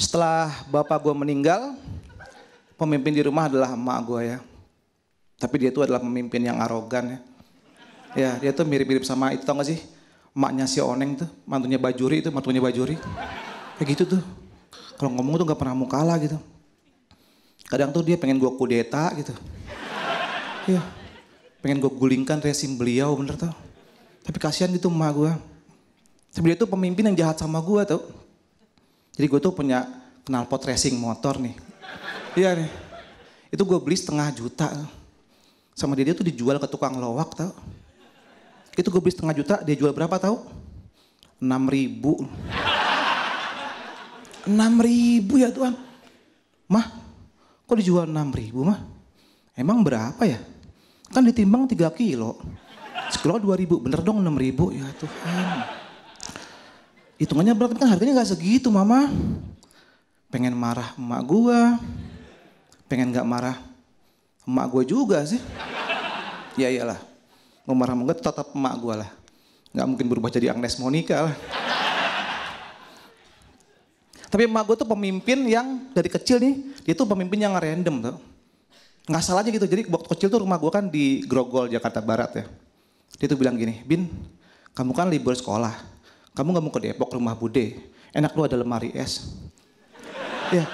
Setelah bapak gue meninggal, pemimpin di rumah adalah emak gue ya. Tapi dia tuh adalah pemimpin yang arogan ya. Ya, dia tuh mirip-mirip sama itu tau gak sih? Emaknya si Oneng tuh, mantunya Bajuri itu, mantunya Bajuri. Kayak gitu tuh. Kalau ngomong tuh gak pernah mau kalah gitu. Kadang tuh dia pengen gue kudeta gitu. Iya. Pengen gue gulingkan resim beliau bener tau. Tapi kasihan gitu emak gue. Tapi dia tuh pemimpin yang jahat sama gue tuh. Jadi gue tuh punya knalpot racing motor nih. Iya nih. Itu gue beli setengah juta. Sama dia, tuh dijual ke tukang lowak tau. Itu gue beli setengah juta, dia jual berapa tau? 6 ribu. 6 ribu ya Tuhan. Mah, kok dijual 6 ribu mah? Emang berapa ya? Kan ditimbang 3 kilo. Sekilo 2 ribu, bener dong 6 ribu ya Tuhan hitungannya berat kan harganya nggak segitu mama pengen marah emak gua pengen nggak marah emak gua juga sih ya iyalah mau marah mau tetap emak gua lah nggak mungkin berubah jadi Agnes Monica lah tapi emak gua tuh pemimpin yang dari kecil nih, dia tuh pemimpin yang random tuh. Nggak salah aja gitu, jadi waktu kecil tuh rumah gua kan di Grogol, Jakarta Barat ya. Dia tuh bilang gini, Bin, kamu kan libur sekolah, kamu nggak mau ke Depok rumah Bude, enak lu ada lemari es. ya,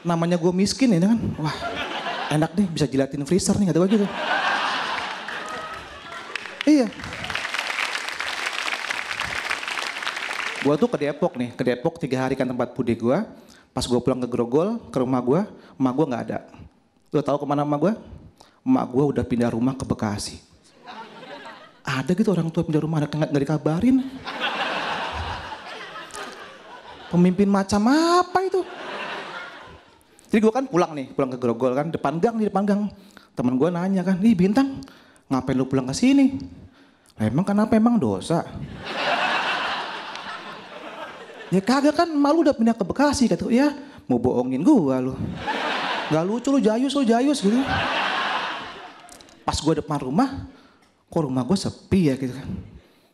namanya gue miskin ya kan, wah enak deh bisa jilatin freezer nih kata gue gitu. iya. Gue tuh ke Depok nih, ke Depok tiga hari kan tempat Bude gue. Pas gue pulang ke Grogol, ke rumah gue, emak gue gak ada. Lo tau kemana emak gue? Emak gue udah pindah rumah ke Bekasi. Ada gitu orang tua pindah rumah, anak-anak nggak dikabarin. Pemimpin macam apa itu? Jadi gue kan pulang nih, pulang ke Grogol kan, depan gang di depan gang. Temen gue nanya kan, nih Bintang, ngapain lu pulang ke sini? Nah, emang kenapa emang dosa? ya kagak kan malu udah pindah ke Bekasi kata ya mau bohongin gue lu. Gak lucu lu jayus lu jayus gitu. Pas gue depan rumah, kok rumah gue sepi ya gitu kan.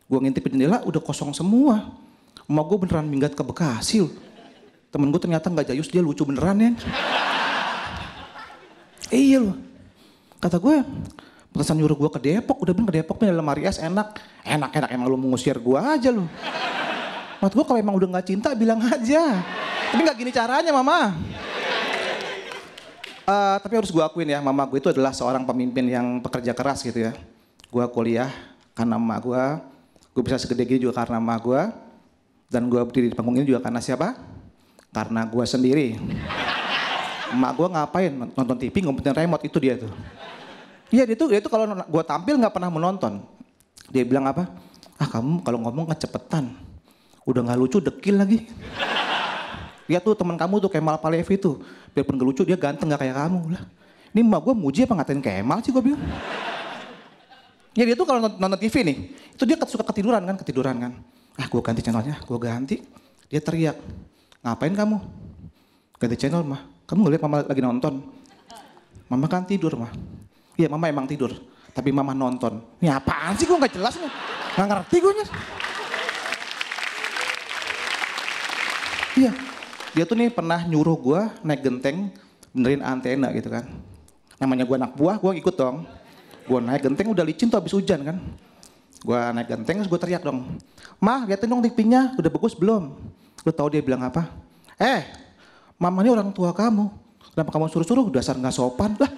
gue ngintipin jendela udah kosong semua emak gue beneran minggat ke Bekasi loh. Temen gue ternyata nggak jayus, dia lucu beneran ya. iya loh. Kata gue, pesan nyuruh gue ke Depok, udah bener ke Depok punya lemari es enak. Enak-enak emang lu mengusir gue aja loh, Mat gue kalau emang udah nggak cinta bilang aja. Tapi nggak gini caranya mama. Uh, tapi harus gue akuin ya, mama gue itu adalah seorang pemimpin yang pekerja keras gitu ya. Gue kuliah karena emak gue, gue bisa segede gini juga karena emak gue. Dan gue berdiri di panggung ini juga karena siapa? Karena gue sendiri. Emak gue ngapain nonton TV ngumpetin remote itu dia tuh. Iya dia tuh dia tuh kalau gue tampil gak pernah menonton. Dia bilang apa? Ah kamu kalau ngomong kecepetan, udah gak lucu dekil lagi. dia tuh teman kamu tuh Kemal Palevi tuh, biarpun gak lucu dia ganteng gak kayak kamu lah. Ini emak gue muji apa ngatain Kemal sih gue bilang. Ya dia tuh kalau nonton TV nih, itu dia suka ketiduran kan, ketiduran kan ah gue ganti channelnya, gue ganti. Dia teriak, ngapain kamu? Ganti channel mah, kamu ngeliat mama lagi nonton. Mama kan tidur mah. Iya mama emang tidur, tapi mama nonton. Ini apaan sih gue gak jelas nih, gak ngerti gue nih. Iya, dia tuh nih pernah nyuruh gue naik genteng benerin antena gitu kan. Namanya gue anak buah, gue ikut dong. Gue naik genteng udah licin tuh habis hujan kan. Gue naik genteng, terus gue teriak dong. Mah, liatin dong tipinya udah bagus belum? Lu tau dia bilang apa? Eh, mama ini orang tua kamu. Kenapa kamu suruh-suruh? Dasar nggak sopan. Lah.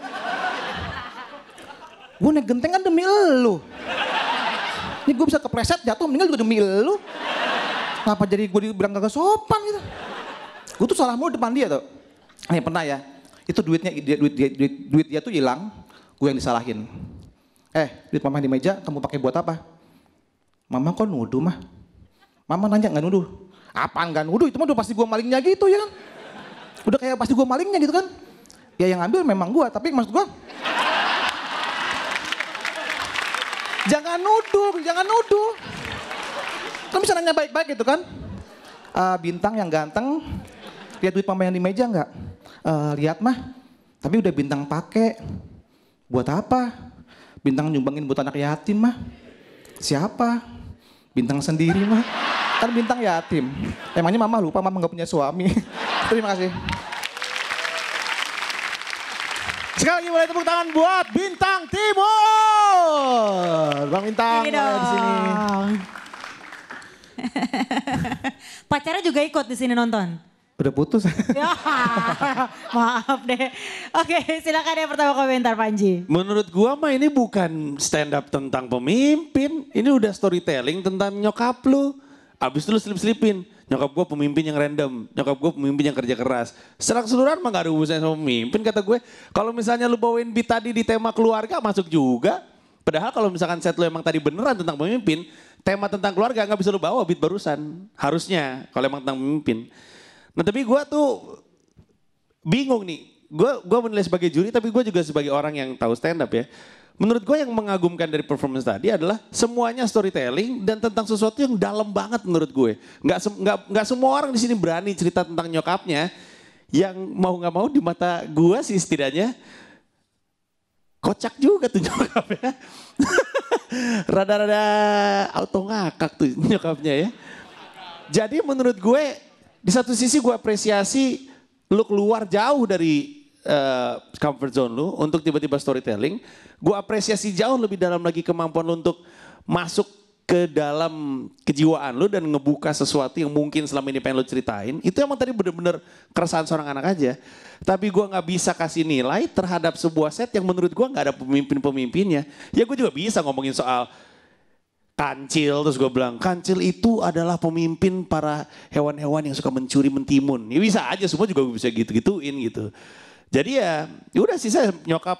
gua naik genteng kan demi lu. Ini gue bisa kepleset jatuh, meninggal juga demi lu. Kenapa jadi gue dibilang gak sopan gitu? Gue tuh salah mulu depan dia tuh. Ini pernah ya, itu duitnya dia, duit, dia, duit, duit dia tuh hilang, gue yang disalahin. Eh, duit mama di meja, kamu pakai buat apa? Mama kok nuduh mah? Mama nanya nggak nuduh? Apaan nggak nuduh? Itu mah udah pasti gue malingnya gitu ya kan? Udah kayak pasti gue malingnya gitu kan? Ya yang ambil memang gue, tapi maksud gue... jangan nuduh, jangan nuduh. Kan bisa nanya baik-baik gitu kan? Uh, bintang yang ganteng, lihat duit pemain di meja nggak? Uh, lihat mah, tapi udah bintang pakai. Buat apa? Bintang nyumbangin buat anak yatim mah. Siapa? Bintang sendiri mah. Kan bintang yatim. Emangnya mama lupa mama nggak punya suami. Terima kasih. Sekali lagi boleh tepuk tangan buat Bintang Timur. Bang Bintang di sini. Pacarnya juga ikut di sini nonton. Udah putus. Ya, maaf deh. Oke, silakan yang pertama komentar Panji. Menurut gua mah ini bukan stand up tentang pemimpin. Ini udah storytelling tentang nyokap lu. Abis itu lu selip-selipin. Nyokap gua pemimpin yang random. Nyokap gua pemimpin yang kerja keras. Secara keseluruhan mah gak ada hubungannya sama pemimpin kata gue. Kalau misalnya lu bawain beat tadi di tema keluarga masuk juga. Padahal kalau misalkan set lu emang tadi beneran tentang pemimpin. Tema tentang keluarga gak bisa lu bawa beat barusan. Harusnya kalau emang tentang pemimpin. Nah tapi gue tuh bingung nih. Gue gua menilai sebagai juri tapi gue juga sebagai orang yang tahu stand up ya. Menurut gue yang mengagumkan dari performance tadi adalah semuanya storytelling dan tentang sesuatu yang dalam banget menurut gue. Gak se nggak, nggak semua orang di sini berani cerita tentang nyokapnya yang mau nggak mau di mata gue sih setidaknya kocak juga tuh nyokapnya. Rada-rada auto ngakak tuh nyokapnya ya. Jadi menurut gue di satu sisi gue apresiasi lu keluar jauh dari uh, comfort zone lu untuk tiba-tiba storytelling. Gue apresiasi jauh lebih dalam lagi kemampuan lu untuk masuk ke dalam kejiwaan lu dan ngebuka sesuatu yang mungkin selama ini pengen lu ceritain. Itu emang tadi bener-bener keresahan seorang anak aja. Tapi gue gak bisa kasih nilai terhadap sebuah set yang menurut gue gak ada pemimpin-pemimpinnya. Ya gue juga bisa ngomongin soal kancil terus gue bilang kancil itu adalah pemimpin para hewan-hewan yang suka mencuri mentimun ya bisa aja semua juga bisa gitu gituin gitu jadi ya, ya udah sih saya nyokap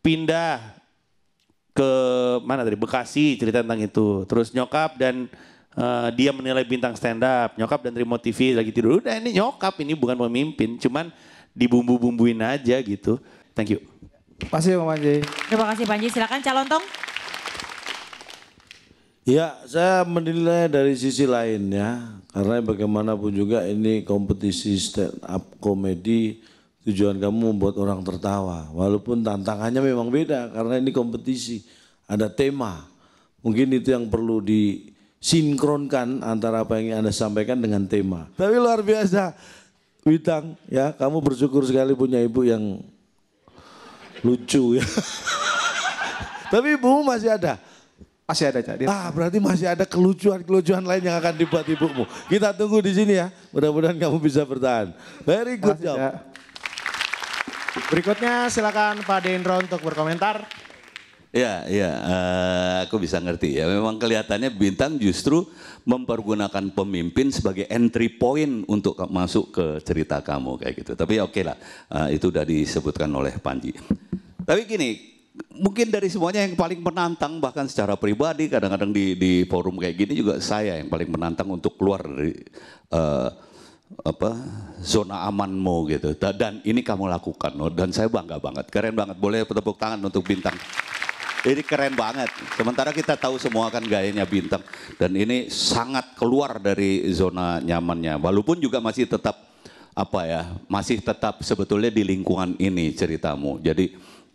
pindah ke mana dari Bekasi cerita tentang itu terus nyokap dan uh, dia menilai bintang stand up nyokap dan Trimo TV lagi tidur udah ini nyokap ini bukan pemimpin cuman dibumbu-bumbuin aja gitu thank you Terima kasih Bang Panji. Terima kasih Panji. Silakan calon tong. Ya, saya menilai dari sisi lain ya, karena bagaimanapun juga ini kompetisi stand up komedi tujuan kamu membuat orang tertawa, walaupun tantangannya memang beda karena ini kompetisi, ada tema. Mungkin itu yang perlu disinkronkan antara apa yang Anda sampaikan dengan tema. Tapi luar biasa, Witang ya, kamu bersyukur sekali punya ibu yang lucu ya. Tapi ibu masih ada. Masih ada Cak. Ah berarti masih ada kelucuan-kelucuan lain yang akan dibuat ibumu. Kita tunggu di sini ya. Mudah-mudahan kamu bisa bertahan. Very good masih, job. Ya. Berikutnya silakan Pak Dendro untuk berkomentar. Ya, ya, uh, aku bisa ngerti ya. Memang kelihatannya bintang justru mempergunakan pemimpin sebagai entry point untuk masuk ke cerita kamu kayak gitu. Tapi ya oke okay lah, uh, itu udah disebutkan oleh Panji. Tapi gini, mungkin dari semuanya yang paling menantang bahkan secara pribadi kadang-kadang di, di forum kayak gini juga saya yang paling menantang untuk keluar dari uh, apa zona amanmu gitu dan ini kamu lakukan dan saya bangga banget keren banget boleh tepuk tangan untuk bintang ini keren banget sementara kita tahu semua kan gayanya bintang dan ini sangat keluar dari zona nyamannya walaupun juga masih tetap apa ya masih tetap sebetulnya di lingkungan ini ceritamu jadi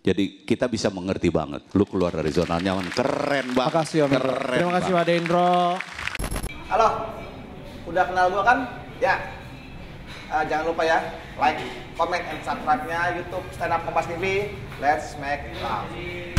jadi kita bisa mengerti banget. Lu keluar dari zona nyaman. Keren banget. Makasih Om Keren Terima kasih Pak Indro. Halo, udah kenal gua kan? Ya. Uh, jangan lupa ya, like, comment, and subscribe-nya YouTube Stand Up Kompas TV. Let's make love.